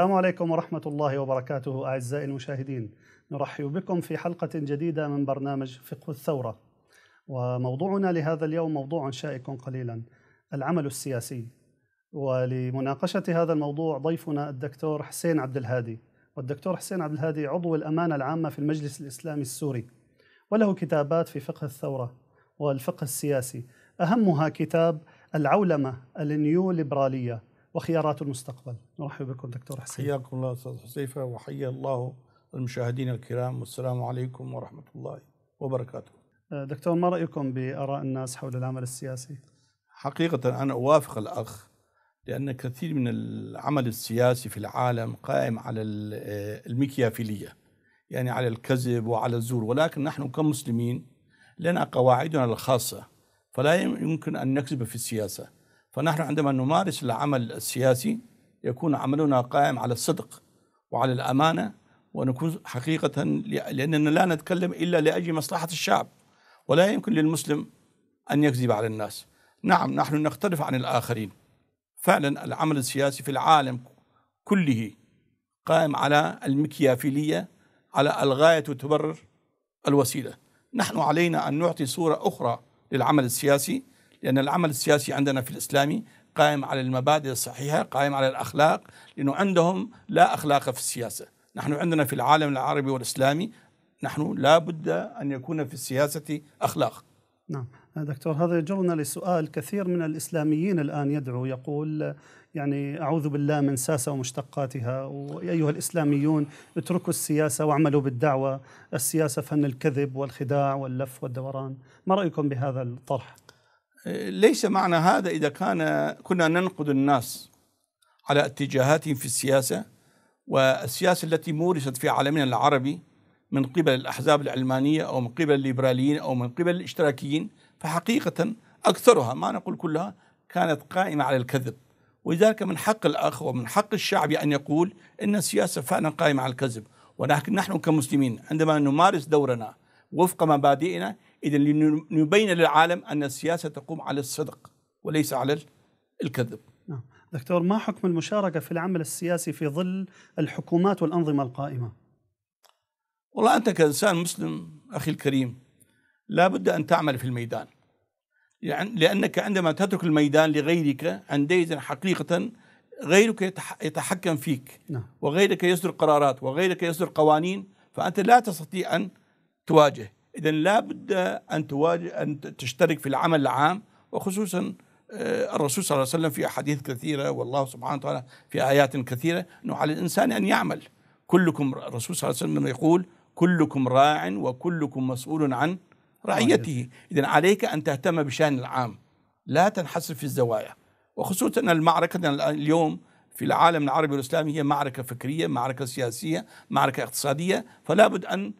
السلام عليكم ورحمة الله وبركاته أعزائي المشاهدين نرحب بكم في حلقة جديدة من برنامج فقه الثورة وموضوعنا لهذا اليوم موضوع شائك قليلا العمل السياسي ولمناقشة هذا الموضوع ضيفنا الدكتور حسين عبد الهادي والدكتور حسين عبد الهادي عضو الأمانة العامة في المجلس الإسلامي السوري وله كتابات في فقه الثورة والفقه السياسي أهمها كتاب العولمة النيو ليبراليه وخيارات المستقبل نرحب بكم دكتور حسين حياكم الله أستاذ حسيفة وحيا الله المشاهدين الكرام والسلام عليكم ورحمة الله وبركاته أه، دكتور ما رأيكم بآراء الناس حول العمل السياسي؟ حقيقة أنا أوافق الأخ لأن كثير من العمل السياسي في العالم قائم على أه، المكيافيلية يعني على الكذب وعلى الزور ولكن نحن كمسلمين لنا قواعدنا الخاصة فلا يمكن أن نكذب في السياسة فنحن عندما نمارس العمل السياسي يكون عملنا قائم على الصدق وعلى الأمانة ونكون حقيقة لأننا لا نتكلم إلا لأجل مصلحة الشعب ولا يمكن للمسلم أن يكذب على الناس نعم نحن نختلف عن الآخرين فعلا العمل السياسي في العالم كله قائم على المكيافيلية على الغاية تبرر الوسيلة نحن علينا أن نعطي صورة أخرى للعمل السياسي لأن العمل السياسي عندنا في الإسلامي قائم على المبادئ الصحيحة قائم على الأخلاق لأنه عندهم لا أخلاق في السياسة نحن عندنا في العالم العربي والإسلامي نحن لا بد أن يكون في السياسة أخلاق نعم دكتور هذا يجرنا لسؤال كثير من الإسلاميين الآن يدعو يقول يعني أعوذ بالله من ساسة ومشتقاتها وأيها الإسلاميون اتركوا السياسة واعملوا بالدعوة السياسة فن الكذب والخداع واللف والدوران ما رأيكم بهذا الطرح؟ ليس معنى هذا إذا كان كنا ننقد الناس على اتجاهاتهم في السياسة والسياسة التي مورست في عالمنا العربي من قبل الأحزاب العلمانية أو من قبل الليبراليين أو من قبل الاشتراكيين فحقيقة أكثرها ما نقول كلها كانت قائمة على الكذب ولذلك من حق الأخ ومن حق الشعب أن يقول إن السياسة فعلا قائمة على الكذب ولكن نحن كمسلمين عندما نمارس دورنا وفق مبادئنا إذا لنبين للعالم أن السياسة تقوم على الصدق وليس على الكذب نعم. دكتور ما حكم المشاركة في العمل السياسي في ظل الحكومات والأنظمة القائمة والله أنت كإنسان مسلم أخي الكريم لا بد أن تعمل في الميدان لأنك عندما تترك الميدان لغيرك عندئذ حقيقة غيرك يتحكم فيك نعم. وغيرك يصدر قرارات وغيرك يصدر قوانين فأنت لا تستطيع أن تواجه إذا لابد أن تواجه أن تشترك في العمل العام وخصوصا آه، الرسول صلى الله عليه وسلم في أحاديث كثيرة والله سبحانه وتعالى في آيات كثيرة أنه على الإنسان أن يعمل كلكم الرسول صلى الله عليه وسلم يقول كلكم راع وكلكم مسؤول عن رعيته إذا عليك أن تهتم بشأن العام لا تنحصر في الزوايا وخصوصا المعركة اليوم في العالم العربي والإسلامي هي معركة فكرية معركة سياسية معركة اقتصادية فلا بد أن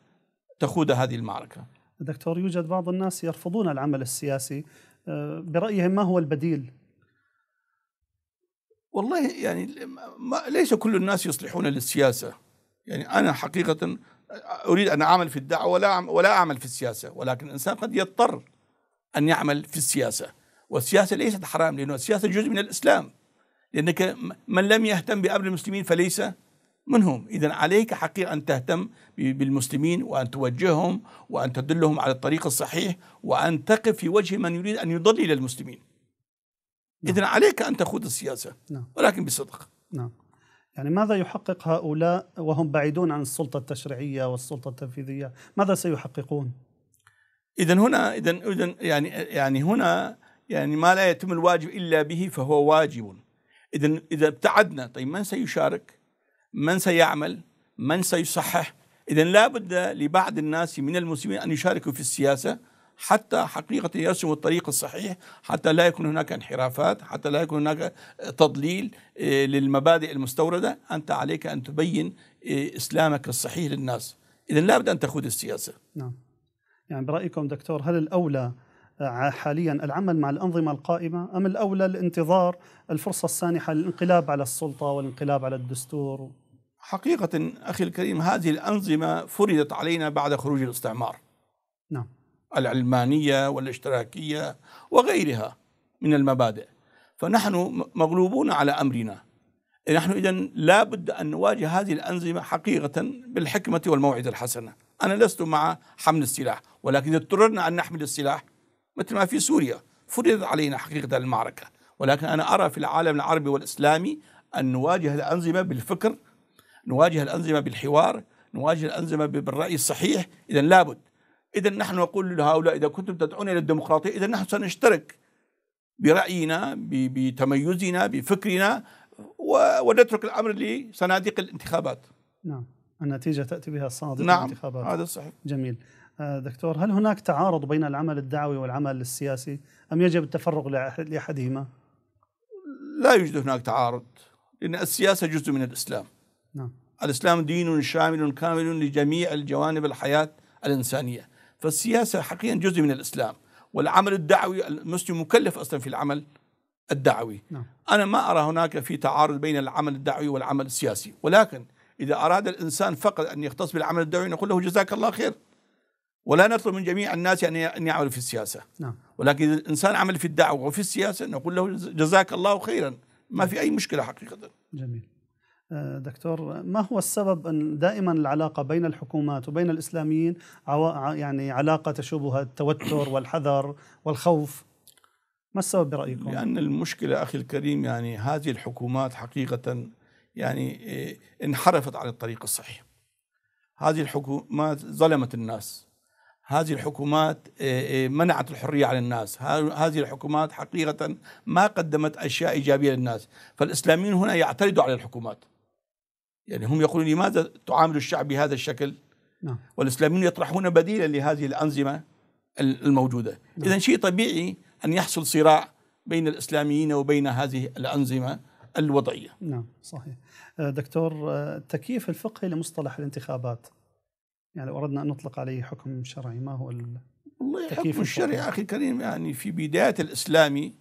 تخوض هذه المعركة دكتور يوجد بعض الناس يرفضون العمل السياسي آه، برأيهم ما هو البديل والله يعني ما ليس كل الناس يصلحون للسياسة يعني أنا حقيقة أريد أن أعمل في الدعوة ولا ولا أعمل في السياسة ولكن الإنسان قد يضطر أن يعمل في السياسة والسياسة ليست حرام لأن السياسة جزء من الإسلام لأنك من لم يهتم بأمر المسلمين فليس منهم إذا عليك حقيقة أن تهتم بالمسلمين وأن توجههم وأن تدلهم على الطريق الصحيح وأن تقف في وجه من يريد أن يضلل المسلمين نعم. إذا عليك أن تخوض السياسة نعم. ولكن بصدق نعم يعني ماذا يحقق هؤلاء وهم بعيدون عن السلطة التشريعية والسلطة التنفيذية ماذا سيحققون إذا هنا إذا إذا يعني يعني هنا يعني ما لا يتم الواجب إلا به فهو واجب إذا إذا ابتعدنا طيب من سيشارك من سيعمل من سيصحح إذا لا بد لبعض الناس من المسلمين أن يشاركوا في السياسة حتى حقيقة يرسموا الطريق الصحيح حتى لا يكون هناك انحرافات حتى لا يكون هناك تضليل آه، للمبادئ المستوردة أنت عليك أن تبين آه، إسلامك الصحيح للناس إذا لا بد أن تخوض السياسة نعم يعني برأيكم دكتور هل الأولى آه، حاليا العمل مع الأنظمة القائمة أم الأولى الانتظار الفرصة السانحة للانقلاب على السلطة والانقلاب على الدستور حقيقة أخي الكريم هذه الأنظمة فرضت علينا بعد خروج الاستعمار نعم العلمانية والاشتراكية وغيرها من المبادئ فنحن مغلوبون على أمرنا نحن إذا لا بد أن نواجه هذه الأنظمة حقيقة بالحكمة والموعظة الحسنة أنا لست مع حمل السلاح ولكن إذا اضطررنا أن نحمل السلاح مثل ما في سوريا فرضت علينا حقيقة المعركة ولكن أنا أرى في العالم العربي والإسلامي أن نواجه الأنظمة بالفكر نواجه الأنظمة بالحوار نواجه الأنظمة بالرأي الصحيح إذا لابد إذا نحن نقول لهؤلاء إذا كنتم تدعون إلى الديمقراطية إذا نحن سنشترك برأينا بتميزنا بفكرنا ونترك الأمر لصناديق الانتخابات نعم النتيجة تأتي بها صناديق نعم الانتخابات هذا صحيح جميل آه، دكتور هل هناك تعارض بين العمل الدعوي والعمل السياسي أم يجب التفرغ لأحدهما؟ لا يوجد هناك تعارض لأن السياسة جزء من الإسلام نعم الإسلام دين شامل كامل لجميع الجوانب الحياة الإنسانية فالسياسة حقيقة جزء من الإسلام والعمل الدعوي المسلم مكلف أصلا في العمل الدعوي نعم. أنا ما أرى هناك في تعارض بين العمل الدعوي والعمل السياسي ولكن إذا أراد الإنسان فقط أن يختص بالعمل الدعوي نقول له جزاك الله خير ولا نطلب من جميع الناس أن أن يعملوا في السياسة نعم. ولكن إذا الإنسان عمل في الدعوة وفي السياسة نقول له جزاك الله خيرا ما في أي مشكلة حقيقة جميل آه، دكتور ما هو السبب أن دائما العلاقة بين الحكومات وبين الإسلاميين يعني علاقة تشوبها التوتر والحذر والخوف ما السبب برأيكم؟ لأن المشكلة أخي الكريم يعني هذه الحكومات حقيقة يعني آه، انحرفت عن الطريق الصحيح هذه الحكومات ظلمت الناس هذه الحكومات آه، منعت الحرية على الناس هذه الحكومات حقيقة ما قدمت أشياء إيجابية للناس فالإسلاميين هنا يعترضوا على الحكومات يعني هم يقولون لماذا تعامل الشعب بهذا الشكل نعم. والإسلاميون يطرحون بديلا لهذه الأنظمة الموجودة نعم. إذا شيء طبيعي أن يحصل صراع بين الإسلاميين وبين هذه الأنظمة الوضعية نعم صحيح آه، دكتور التكييف آه، الفقهي لمصطلح الانتخابات يعني لو أردنا أن نطلق عليه حكم شرعي ما هو والله حكم الشرعي أخي الكريم يعني في بداية الإسلامي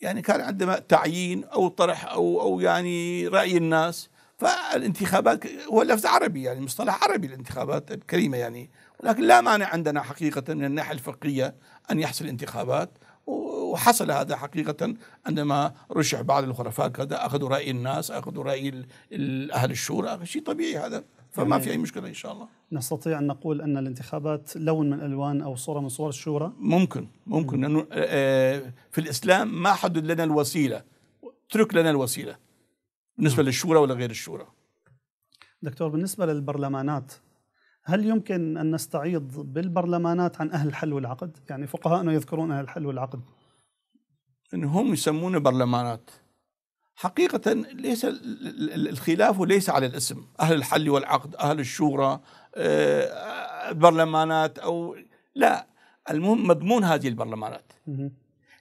يعني كان عندما تعيين أو طرح أو أو يعني رأي الناس فالانتخابات هو لفظ عربي يعني مصطلح عربي الانتخابات الكريمة يعني ولكن لا مانع عندنا حقيقة من الناحية الفقهية أن يحصل انتخابات وحصل هذا حقيقة عندما رشح بعض الخرفاء كذا أخذوا رأي الناس أخذوا رأي أهل الشورى شيء طبيعي هذا فما يعني في أي مشكلة إن شاء الله نستطيع أن نقول أن الانتخابات لون من ألوان أو صورة من صور الشورى ممكن ممكن لأنه آه، في الإسلام ما حدد لنا الوسيلة اترك لنا الوسيلة بالنسبه نعم. للشورى ولا غير الشورى دكتور بالنسبه للبرلمانات هل يمكن ان نستعيض بالبرلمانات عن اهل الحل والعقد؟ يعني فقهاءنا يذكرون اهل الحل والعقد. ان هم يسمونه برلمانات. حقيقة ليس الخلاف ليس على الاسم، اهل الحل والعقد، اهل الشورى، آه، برلمانات او لا، المهم مضمون هذه البرلمانات.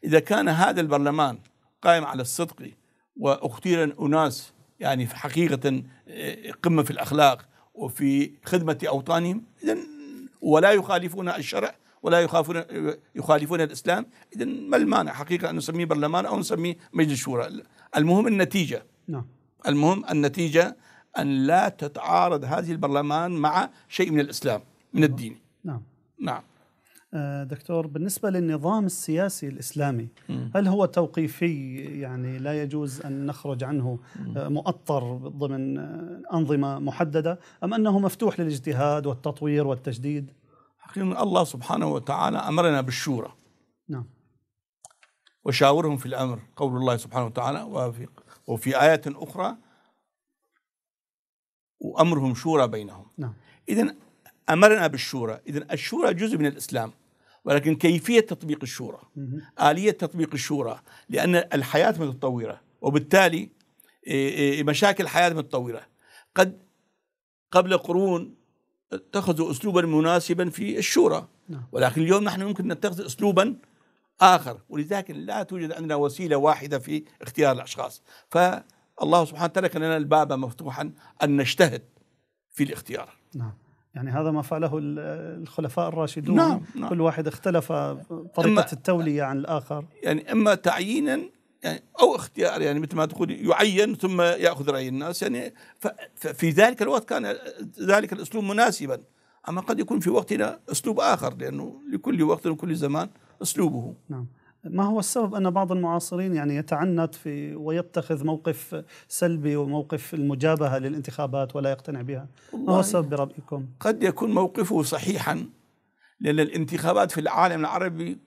اذا كان هذا البرلمان قائم على الصدق واختير اناس يعني في حقيقة آه، قمة في الأخلاق وفي خدمة أوطانهم إذا ولا يخالفون الشرع ولا يخافون يخالفون الإسلام إذا ما المانع حقيقة أن نسميه برلمان أو نسميه مجلس شورى المهم النتيجة نعم المهم النتيجة أن لا تتعارض هذه البرلمان مع شيء من الإسلام من نعم. الدين نعم نعم آه، دكتور بالنسبة للنظام السياسي الإسلامي هل هو توقيفي يعني لا يجوز أن نخرج عنه آه، مؤطر ضمن آه، أنظمة محددة أم أنه مفتوح للاجتهاد والتطوير والتجديد حقيقة الله سبحانه وتعالى أمرنا بالشورى نعم وشاورهم في الأمر قول الله سبحانه وتعالى وفي, وفي آية أخرى وأمرهم شورى بينهم نعم إذا أمرنا بالشورى إذا الشورى جزء من الإسلام ولكن كيفية تطبيق الشورى آلية تطبيق الشورى لأن الحياة متطورة وبالتالي إيه، إيه، مشاكل الحياة متطورة قد قبل قرون اتخذوا أسلوبا مناسبا في الشورى نعم. ولكن اليوم نحن ممكن نتخذ أسلوبا آخر ولذلك لا توجد عندنا وسيلة واحدة في اختيار الأشخاص فالله سبحانه وتعالى ترك لنا الباب مفتوحا أن نجتهد في الاختيار نعم يعني هذا ما فعله الخلفاء الراشدون نعم نعم كل واحد اختلف طريقة التولية عن الآخر يعني إما تعيينا يعني أو اختيار يعني مثل ما تقول يعين ثم يأخذ رأي الناس يعني في ذلك الوقت كان ذلك الأسلوب مناسبا أما قد يكون في وقتنا أسلوب آخر لأنه لكل وقت وكل زمان أسلوبه نعم ما هو السبب ان بعض المعاصرين يعني يتعنت في ويتخذ موقف سلبي وموقف المجابهه للانتخابات ولا يقتنع بها؟ ما هو السبب برايكم؟ قد يكون موقفه صحيحا لان الانتخابات في العالم العربي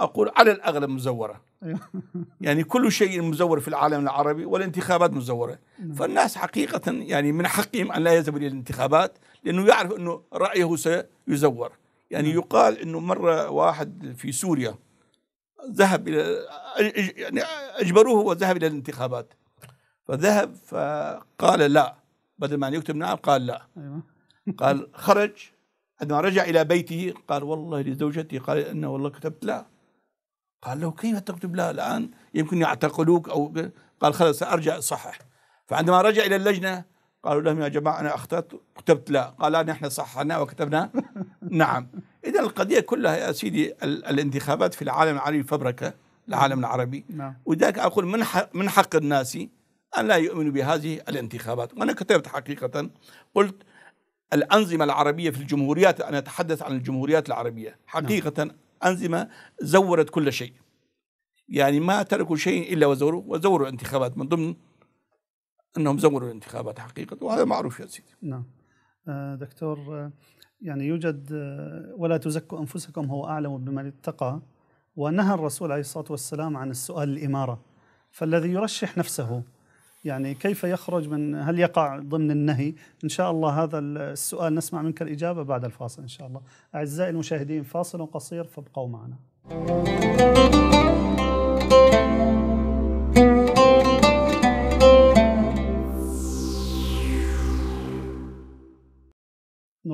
اقول على الاغلب مزوره. أيوه. يعني كل شيء مزور في العالم العربي والانتخابات مزوره، نعم. فالناس حقيقه يعني من حقهم ان لا يذهبوا الى الانتخابات لانه يعرف انه رايه سيزور. يعني نعم. يقال انه مره واحد في سوريا ذهب الى يعني اجبروه وذهب الى الانتخابات فذهب فقال لا بدل ما ان يكتب نعم قال لا أيوة. قال خرج عندما رجع الى بيته قال والله لزوجتي قال انه والله كتبت لا قال له كيف تكتب لا الان يمكن يعتقلوك او قال خلاص ارجع صحح فعندما رجع الى اللجنه قالوا لهم يا جماعه انا اخطات كتبت لا قال نحن صححنا وكتبنا نعم إذا القضية كلها يا سيدي الانتخابات في العالم العربي فبركة العالم العربي نعم. وذاك أقول من حق, من حق الناس أن لا يؤمنوا بهذه الانتخابات وأنا كتبت حقيقة قلت الأنظمة العربية في الجمهوريات أنا أتحدث عن الجمهوريات العربية نعم. حقيقة أنظمة زورت كل شيء يعني ما تركوا شيء إلا وزوروا وزوروا الانتخابات من ضمن أنهم زوروا الانتخابات حقيقة وهذا معروف يا سيدي نعم آه، دكتور آه، يعني يوجد ولا تزكوا أنفسكم هو أعلم بمن اتقى ونهى الرسول عليه الصلاة والسلام عن السؤال الإمارة فالذي يرشح نفسه يعني كيف يخرج من هل يقع ضمن النهي إن شاء الله هذا السؤال نسمع منك الإجابة بعد الفاصل إن شاء الله أعزائي المشاهدين فاصل قصير فابقوا معنا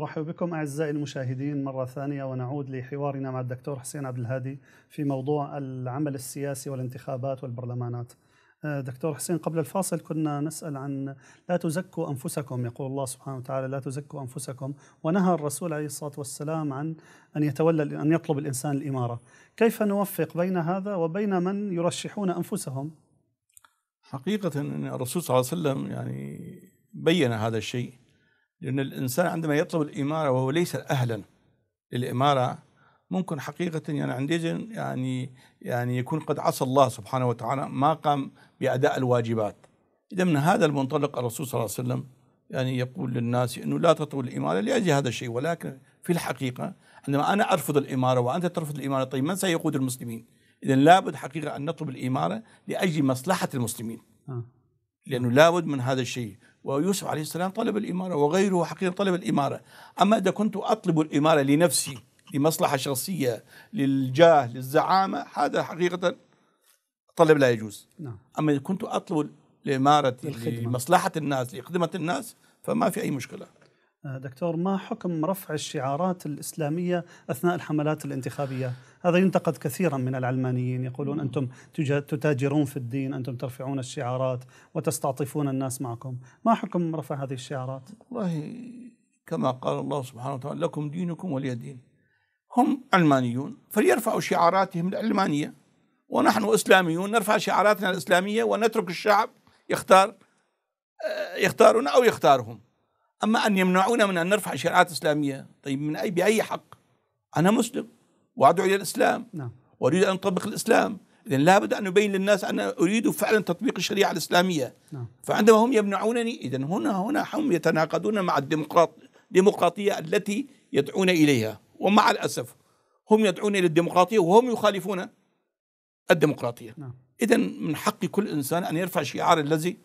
نرحب بكم اعزائي المشاهدين مره ثانيه ونعود لحوارنا مع الدكتور حسين عبد الهادي في موضوع العمل السياسي والانتخابات والبرلمانات. آه، دكتور حسين قبل الفاصل كنا نسال عن لا تزكوا انفسكم يقول الله سبحانه وتعالى لا تزكوا انفسكم ونهى الرسول عليه الصلاه والسلام عن ان يتولى ان يطلب الانسان الاماره. كيف نوفق بين هذا وبين من يرشحون انفسهم؟ حقيقه ان الرسول صلى الله عليه وسلم يعني بين هذا الشيء لأن الإنسان عندما يطلب الإمارة وهو ليس أهلا للإمارة ممكن حقيقة يعني عندئذ يعني يعني يكون قد عصى الله سبحانه وتعالى ما قام بأداء الواجبات إذا من هذا المنطلق الرسول صلى الله عليه وسلم يعني يقول للناس أنه لا تطلب الإمارة لأجل هذا الشيء ولكن في الحقيقة عندما أنا أرفض الإمارة وأنت ترفض الإمارة طيب من سيقود المسلمين إذا لابد حقيقة أن نطلب الإمارة لأجل مصلحة المسلمين آه. لأنه لابد من هذا الشيء ويوسف عليه السلام طلب الإمارة وغيره حقيقة طلب الإمارة أما إذا كنت أطلب الإمارة لنفسي لمصلحة شخصية للجاه للزعامة هذا حقيقة طلب لا يجوز نعم. أما إذا كنت أطلب الإمارة لمصلحة الناس لخدمة الناس فما في أي مشكلة آه، دكتور ما حكم رفع الشعارات الإسلامية أثناء الحملات الانتخابية هذا ينتقد كثيرا من العلمانيين يقولون أنتم تتاجرون في الدين أنتم ترفعون الشعارات وتستعطفون الناس معكم ما حكم رفع هذه الشعارات والله كما قال الله سبحانه وتعالى لكم دينكم ولي دين هم علمانيون فليرفعوا شعاراتهم العلمانية ونحن إسلاميون نرفع شعاراتنا الإسلامية ونترك الشعب يختار آه، يختارنا أو يختارهم أما أن يمنعونا من أن نرفع شريعات إسلامية طيب من أي بأي حق أنا مسلم وأدعو إلى الإسلام نعم. وأريد أن أطبق الإسلام اذا لابد أن أبين للناس أنا أريد فعلا تطبيق الشريعة الإسلامية نعم. فعندما هم يمنعونني إذا هنا هنا هم يتناقضون مع الديمقراطية التي يدعون إليها ومع الأسف هم يدعون إلى الديمقراطية وهم يخالفون الديمقراطية نعم. إذا من حق كل إنسان أن يرفع شعار الذي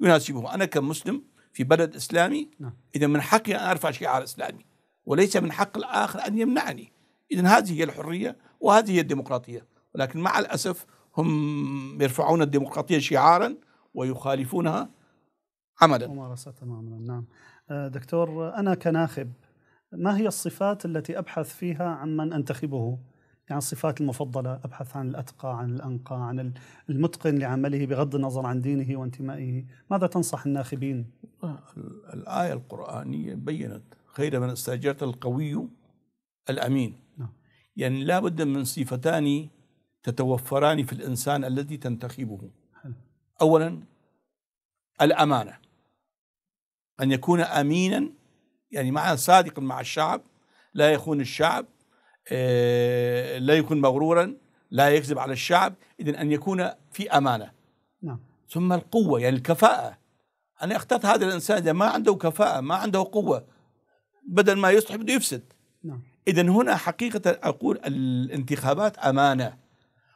يناسبه أنا كمسلم في بلد إسلامي نعم. إذا من حقي أن أرفع شعار إسلامي وليس من حق الآخر أن يمنعني إذا هذه هي الحرية وهذه هي الديمقراطية ولكن مع الأسف هم يرفعون الديمقراطية شعارا ويخالفونها عملا ممارسة عملا نعم آه، دكتور أنا كناخب ما هي الصفات التي أبحث فيها عمن أنتخبه عن الصفات المفضلة أبحث عن الأتقى عن الأنقى عن المتقن لعمله بغض النظر عن دينه وانتمائه ماذا تنصح الناخبين؟ الآية القرآنية بيّنت خير من استأجرت القوي الأمين نعم. يعني لا بد من صفتان تتوفران في الإنسان الذي تنتخبه أولا الأمانة أن يكون أمينا يعني مع صادق مع الشعب لا يخون الشعب آه، لا يكون مغرورا لا يكذب على الشعب إذا أن يكون في أمانة نعم. ثم القوة يعني الكفاءة أنا اخترت هذا الإنسان إذا ما عنده كفاءة ما عنده قوة بدل ما يصلح بده يفسد نعم. إذا هنا حقيقة أقول الانتخابات أمانة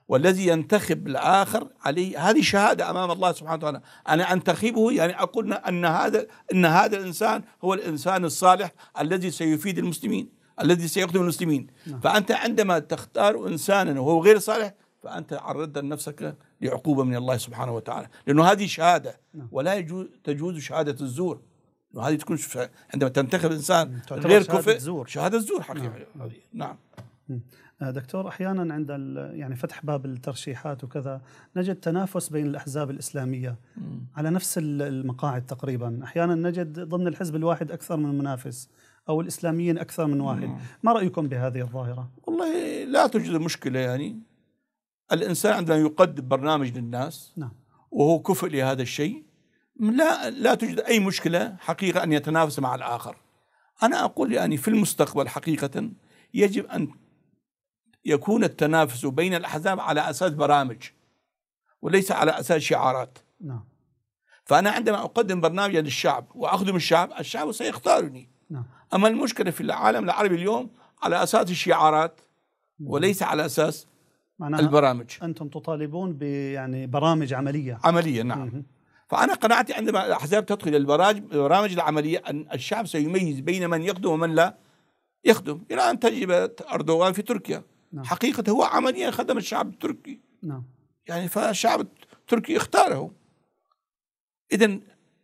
والذي ينتخب الآخر عليه هذه شهادة أمام الله سبحانه وتعالى أنا أنتخبه يعني أقول أن هذا أن هذا الإنسان هو الإنسان الصالح الذي سيفيد المسلمين الذي سيخدم المسلمين نعم. فأنت عندما تختار إنسانا وهو غير صالح فأنت عرضت نفسك لعقوبة من الله سبحانه وتعالى لأنه هذه شهادة نعم. ولا يجوز تجوز شهادة الزور وهذه تكون عندما تنتخب إنسان نعم، غير كفء زور. شهادة الزور نعم. حقيقة نعم, نعم. آه، دكتور احيانا عند يعني فتح باب الترشيحات وكذا نجد تنافس بين الاحزاب الاسلاميه على نفس المقاعد تقريبا، احيانا نجد ضمن الحزب الواحد اكثر من منافس، أو الإسلاميين أكثر من واحد نعم. ما رأيكم بهذه الظاهرة؟ والله لا توجد مشكلة يعني الإنسان عندما يقدم برنامج للناس نعم. وهو كفء لهذا الشيء لا لا توجد أي مشكلة حقيقة أن يتنافس مع الآخر أنا أقول يعني في المستقبل حقيقة يجب أن يكون التنافس بين الأحزاب على أساس برامج وليس على أساس شعارات نعم. فأنا عندما أقدم برنامجا للشعب وأخدم الشعب الشعب سيختارني نعم. أما المشكلة في العالم العربي اليوم على أساس الشعارات وليس على أساس معناها البرامج أنتم تطالبون بيعني برامج عملية عملية نعم مم. فأنا قناعتي عندما الأحزاب تدخل البرامج العملية أن الشعب سيميز بين من يخدم ومن لا يخدم إلى أن تجربة أردوغان في تركيا نعم. حقيقة هو عمليا خدم الشعب التركي نعم. يعني فالشعب التركي اختاره إذا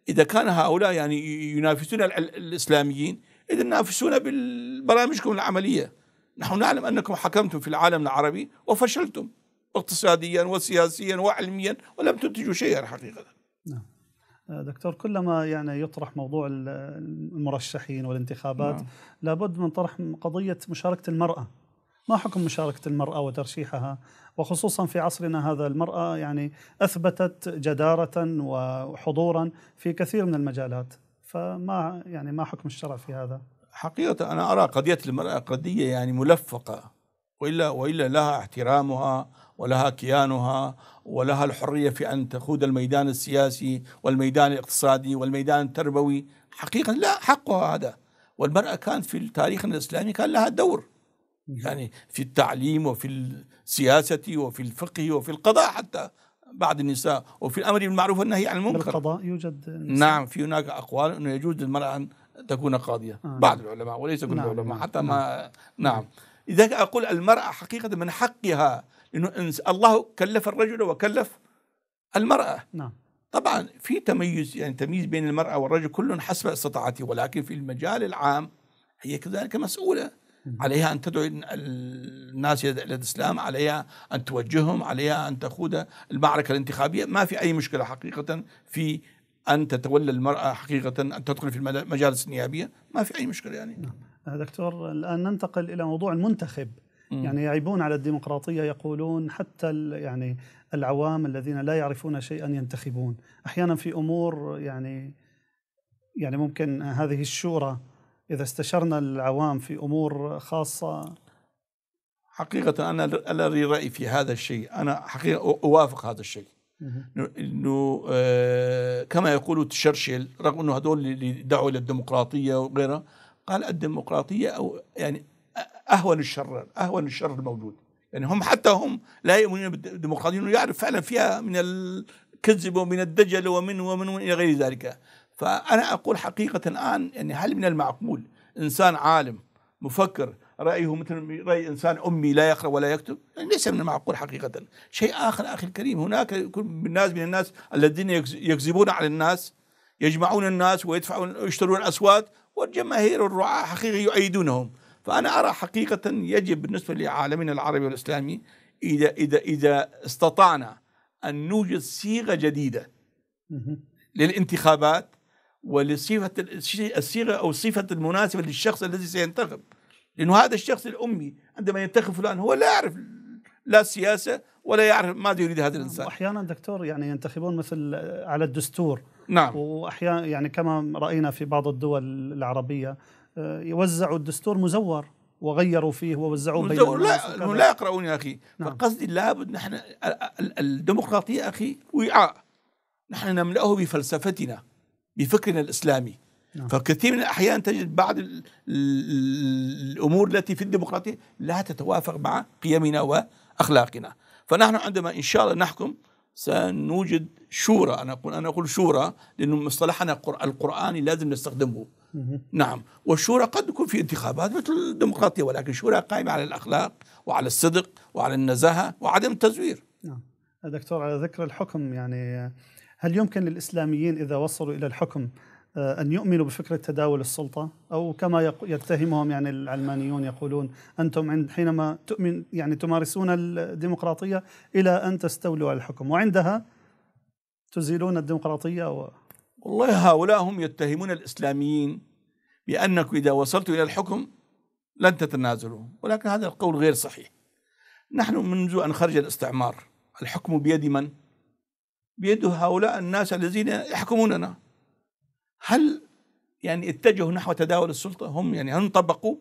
إذا كان هؤلاء يعني ينافسون الإسلاميين إذا نافسونا بالبرامجكم العملية نحن نعلم أنكم حكمتم في العالم العربي وفشلتم اقتصاديا وسياسيا وعلميا ولم تنتجوا شيئا حقيقة نعم آه، دكتور كلما يعني يطرح موضوع المرشحين والانتخابات نعم. لابد من طرح قضية مشاركة المرأة ما حكم مشاركة المرأة وترشيحها وخصوصا في عصرنا هذا المرأة يعني أثبتت جدارة وحضورا في كثير من المجالات فما يعني ما حكم الشرع في هذا؟ حقيقة أنا أرى قضية المرأة قضية يعني ملفقة وإلا وإلا لها احترامها ولها كيانها ولها الحرية في أن تخوض الميدان السياسي والميدان الاقتصادي والميدان التربوي حقيقة لا حقها هذا والمرأة كانت في التاريخ الإسلامي كان لها دور يعني في التعليم وفي السياسة وفي الفقه وفي القضاء حتى بعض النساء وفي الأمر بالمعروف والنهي عن المنكر بالقضاء يوجد نساء. نعم في هناك أقوال أنه يجوز للمرأة أن تكون قاضية آه. بعض العلماء وليس كل نعم. العلماء نعم، حتى نعم. ما نعم إذا أقول المرأة حقيقة من حقها إنس الله كلف الرجل وكلف المرأة نعم طبعا في تميز يعني تمييز بين المرأة والرجل كل حسب استطاعته ولكن في المجال العام هي كذلك مسؤولة عليها أن تدعو الناس إلى الإسلام عليها أن توجههم عليها أن تخوض المعركة الانتخابية ما في أي مشكلة حقيقة في أن تتولى المرأة حقيقة أن تدخل في المجالس النيابية ما في أي مشكلة يعني نعم. آه، دكتور الآن ننتقل إلى موضوع المنتخب يعني يعيبون على الديمقراطية يقولون حتى يعني العوام الذين لا يعرفون شيئا ينتخبون أحيانا في أمور يعني يعني ممكن هذه الشورى اذا استشرنا العوام في امور خاصه حقيقة أنا لا لي رأي في هذا الشيء أنا حقيقة أوافق هذا الشيء أنه آه، كما يقول تشرشل رغم أنه هذول اللي دعوا إلى الديمقراطية وغيرها قال الديمقراطية أو يعني أهون الشر أهون الشر الموجود يعني هم حتى هم لا يؤمنون بالديمقراطية يعرف فعلا فيها من الكذب ومن الدجل ومن ومن إلى غير ذلك فأنا أقول حقيقة الآن يعني هل من المعقول إنسان عالم مفكر رأيه مثل رأي إنسان أمي لا يقرأ ولا يكتب يعني ليس من المعقول حقيقة شيء آخر أخي الكريم هناك يكون من الناس من الناس الذين يكذبون على الناس يجمعون الناس ويدفعون يشترون أصوات والجماهير الرعاة حقيقة يؤيدونهم فأنا أرى حقيقة يجب بالنسبة لعالمنا العربي والإسلامي إذا إذا إذا استطعنا أن نوجد صيغة جديدة للانتخابات ولصفة السيرة أو الصفة المناسبة للشخص الذي سينتخب لأنه هذا الشخص الأمي عندما ينتخب فلان هو لا يعرف لا السياسة ولا يعرف ماذا يريد هذا نعم، الإنسان وأحيانا دكتور يعني ينتخبون مثل على الدستور نعم وأحيانا يعني كما رأينا في بعض الدول العربية آه، يوزعوا الدستور مزور وغيروا فيه ووزعوه بين لا لا يقرؤون يا اخي نعم. فقصدي لابد نحن الديمقراطيه اخي وعاء نحن نملاه بفلسفتنا بفكرنا الإسلامي نعم. فكثير من الأحيان تجد بعض الأمور التي في الديمقراطية لا تتوافق مع قيمنا وأخلاقنا فنحن عندما إن شاء الله نحكم سنوجد شورى أنا أقول أنا أقول شورى لأنه مصطلحنا القرآني لازم نستخدمه نعم والشورى قد يكون في انتخابات مثل الديمقراطية ولكن شورى قائمة على الأخلاق وعلى الصدق وعلى النزاهة وعدم التزوير نعم دكتور على ذكر الحكم يعني هل يمكن للإسلاميين إذا وصلوا إلى الحكم آه، أن يؤمنوا بفكرة تداول السلطة أو كما يتهمهم يعني العلمانيون يقولون أنتم عند حينما تؤمن يعني تمارسون الديمقراطية إلى أن تستولوا على الحكم وعندها تزيلون الديمقراطية و... والله هؤلاء هم يتهمون الإسلاميين بأنك إذا وصلت إلى الحكم لن تتنازلوا ولكن هذا القول غير صحيح نحن منذ أن خرج الاستعمار الحكم بيد من؟ بيد هؤلاء الناس الذين يحكموننا هل يعني اتجهوا نحو تداول السلطة هم يعني هم طبقوا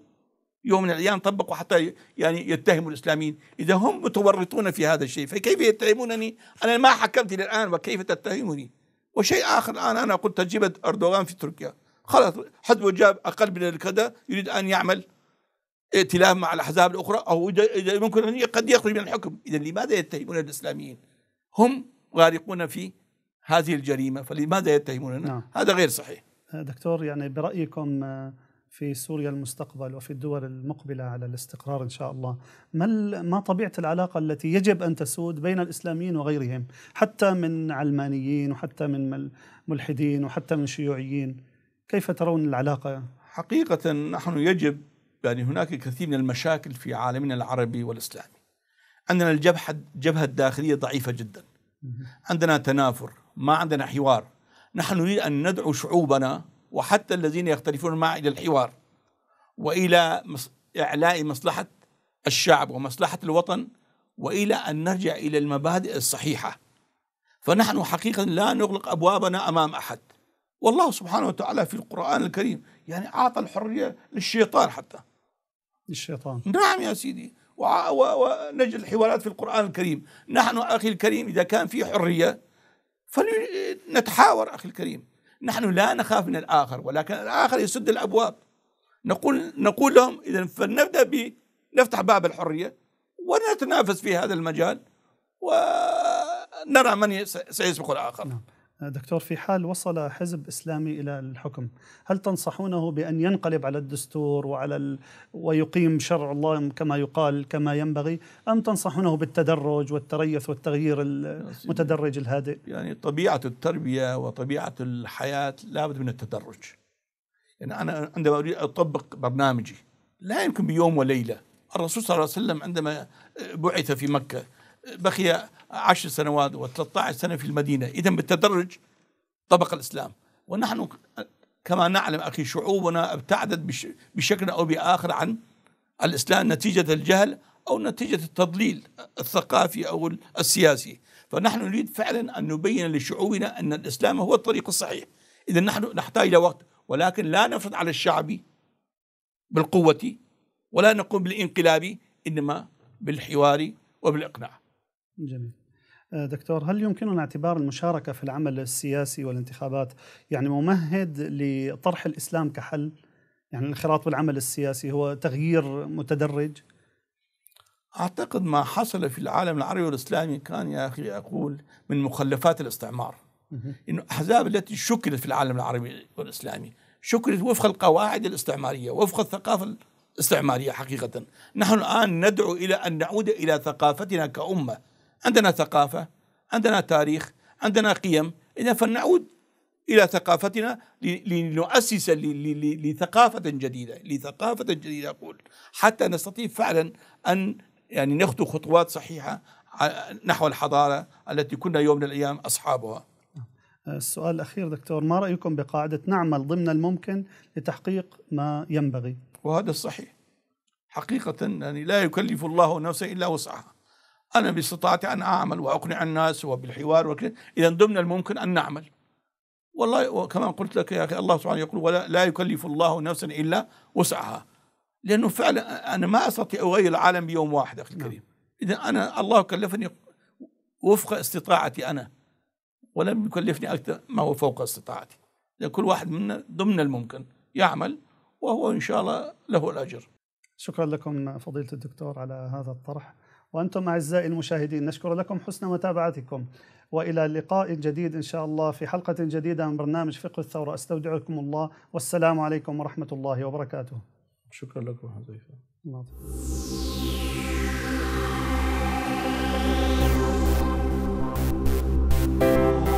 يوم من الأيام طبقوا حتى يعني يتهموا الإسلاميين إذا هم متورطون في هذا الشيء فكيف يتهمونني أنا ما حكمت إلى الآن وكيف تتهمني وشيء آخر الآن أنا قلت تجربة أردوغان في تركيا خلاص حد جاب أقل من الكذا يريد أن يعمل ائتلاف مع الأحزاب الأخرى أو إذا ممكن أن قد يخرج من الحكم إذا لماذا يتهمون الإسلاميين هم غارقون في هذه الجريمة فلماذا يتهموننا نعم. هذا غير صحيح دكتور يعني برأيكم آه، في سوريا المستقبل وفي الدول المقبلة على الاستقرار إن شاء الله ما, ما طبيعة العلاقة التي يجب أن تسود بين الإسلاميين وغيرهم حتى من علمانيين وحتى من ملحدين وحتى من شيوعيين كيف ترون العلاقة؟ حقيقة نحن يجب يعني هناك كثير من المشاكل في عالمنا العربي والإسلامي عندنا الجبهة الجبهة الداخلية ضعيفة جدا عندنا تنافر ما عندنا حوار نحن نريد أن ندعو شعوبنا وحتى الذين يختلفون معنا إلى الحوار وإلى إعلاء مصلحة الشعب ومصلحة الوطن وإلى أن نرجع إلى المبادئ الصحيحة فنحن حقيقة لا نغلق أبوابنا أمام أحد والله سبحانه وتعالى في القرآن الكريم يعني أعطى الحرية للشيطان حتى للشيطان نعم يا سيدي ونجد الحوارات في القرآن الكريم نحن أخي الكريم إذا كان في حرية فلنتحاور أخي الكريم نحن لا نخاف من الآخر ولكن الآخر يسد الأبواب نقول نقول لهم إذا فلنبدأ ب نفتح باب الحرية ونتنافس في هذا المجال ونرى من سيسبق الآخر نعم. دكتور في حال وصل حزب اسلامي الى الحكم هل تنصحونه بان ينقلب على الدستور وعلى ال... ويقيم شرع الله كما يقال كما ينبغي ام تنصحونه بالتدرج والتريث والتغيير نعم. المتدرج الهادئ يعني طبيعه التربيه وطبيعه الحياه لابد من التدرج يعني انا عندما اريد اطبق برنامجي لا يمكن بيوم وليله الرسول صلى الله عليه وسلم عندما آه، بعث في مكه بقي عشر سنوات و13 سنة في المدينة إذا بالتدرج طبق الإسلام ونحن كما نعلم أخي شعوبنا ابتعدت بشكل أو بآخر عن الإسلام نتيجة الجهل أو نتيجة التضليل الثقافي أو السياسي فنحن نريد فعلا أن نبين لشعوبنا أن الإسلام هو الطريق الصحيح إذا نحن نحتاج إلى وقت ولكن لا نفرض على الشعب بالقوة ولا نقوم بالانقلاب إنما بالحوار وبالإقناع جميل آه، دكتور هل يمكننا اعتبار المشاركة في العمل السياسي والانتخابات يعني ممهد لطرح الإسلام كحل يعني الانخراط بالعمل السياسي هو تغيير متدرج أعتقد ما حصل في العالم العربي والإسلامي كان يا أخي أقول من مخلفات الاستعمار إن الأحزاب التي شكلت في العالم العربي والإسلامي شكلت وفق القواعد الاستعمارية وفق الثقافة الاستعمارية حقيقة نحن الآن ندعو إلى أن نعود إلى ثقافتنا كأمة عندنا ثقافة عندنا تاريخ عندنا قيم إذا فلنعود إلى ثقافتنا لنؤسس لثقافة جديدة لثقافة جديدة أقول حتى نستطيع فعلا أن يعني نخطو خطوات صحيحة نحو الحضارة التي كنا يوم من الأيام أصحابها السؤال الأخير دكتور ما رأيكم بقاعدة نعمل ضمن الممكن لتحقيق ما ينبغي وهذا الصحيح حقيقة يعني لا يكلف الله نفسا إلا وسعها أنا باستطاعتي أن أعمل وأقنع الناس وبالحوار وكذا إذا ضمن الممكن أن نعمل والله وكما قلت لك يا أخي الله سبحانه يقول ولا لا يكلف الله نفسا إلا وسعها لأنه فعلا أنا ما أستطيع أغير العالم بيوم واحد أخي نعم. الكريم إذا أنا الله كلفني وفق استطاعتي أنا ولم يكلفني أكثر ما هو فوق استطاعتي كل واحد منا ضمن الممكن يعمل وهو إن شاء الله له الأجر شكرا لكم فضيلة الدكتور على هذا الطرح وأنتم أعزائي المشاهدين نشكر لكم حسن متابعتكم وإلى لقاء جديد إن شاء الله في حلقة جديدة من برنامج فقه الثورة أستودعكم الله والسلام عليكم ورحمة الله وبركاته شكرا لكم حضيفة Thank you.